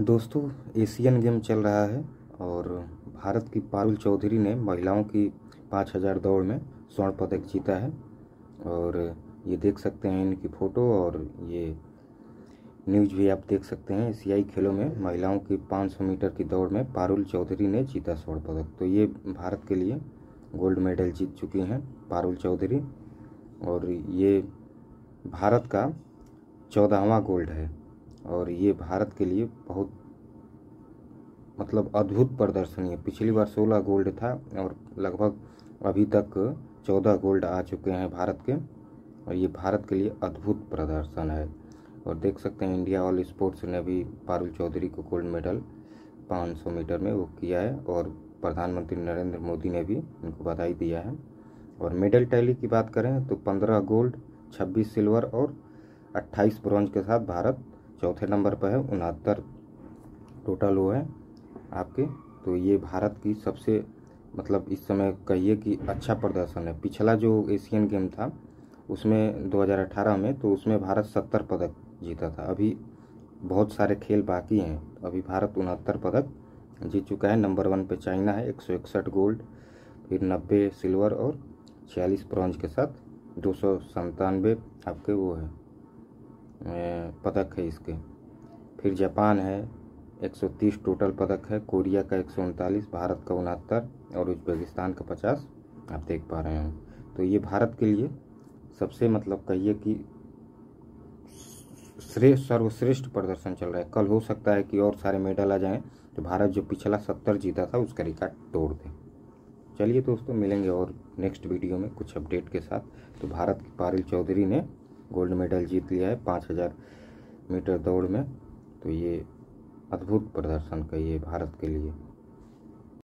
दोस्तों Asian game चल रहा है और भारत की पारुल चौधरी ने महिलाओं की पाँच हज़ार दौड़ में स्वर्ण पदक जीता है और ये देख सकते हैं इनकी फ़ोटो और ये न्यूज भी आप देख सकते हैं एशियाई खेलों में महिलाओं की 500 मीटर की दौड़ में पारुल चौधरी ने जीता स्वर्ण पदक तो ये भारत के लिए गोल्ड मेडल जीत चुकी हैं पारुल चौधरी और ये भारत का चौदहवा गोल्ड है और ये भारत के लिए बहुत मतलब अद्भुत प्रदर्शनी है पिछली बार सोलह गोल्ड था और लगभग अभी तक चौदह गोल्ड आ चुके हैं भारत के और ये भारत के लिए अद्भुत प्रदर्शन है और देख सकते हैं इंडिया ऑल स्पोर्ट्स ने भी पारुल चौधरी को गोल्ड मेडल 500 मीटर में वो किया है और प्रधानमंत्री नरेंद्र मोदी ने भी उनको बधाई दिया है और मेडल टैली की बात करें तो 15 गोल्ड 26 सिल्वर और 28 ब्रॉन्ज के साथ भारत चौथे नंबर पर है उनहत्तर टोटल वो है आपके तो ये भारत की सबसे मतलब इस समय कहिए कि अच्छा प्रदर्शन है पिछला जो एशियन गेम था उसमें 2018 में तो उसमें भारत 70 पदक जीता था अभी बहुत सारे खेल बाकी हैं अभी भारत उनहत्तर पदक जीत चुका है नंबर वन पे चाइना है एक गोल्ड फिर नब्बे सिल्वर और छियालीस ब्रॉन्ज के साथ दो सौ आपके वो है पदक है इसके फिर जापान है 130 टोटल पदक है कोरिया का एक भारत का उनहत्तर और उज्बेकिस्तान का 50 आप देख पा रहे हैं तो ये भारत के लिए सबसे मतलब कहिए कि श्रेष्ठ सर्वश्रेष्ठ प्रदर्शन चल रहा है कल हो सकता है कि और सारे मेडल आ जाएं तो भारत जो पिछला सत्तर जीता था उसका रिकॉर्ड तोड़ दें चलिए दोस्तों मिलेंगे और नेक्स्ट वीडियो में कुछ अपडेट के साथ तो भारत की पारिल चौधरी ने गोल्ड मेडल जीत लिया है पाँच हज़ार मीटर दौड़ में तो ये अद्भुत प्रदर्शन का ये भारत के लिए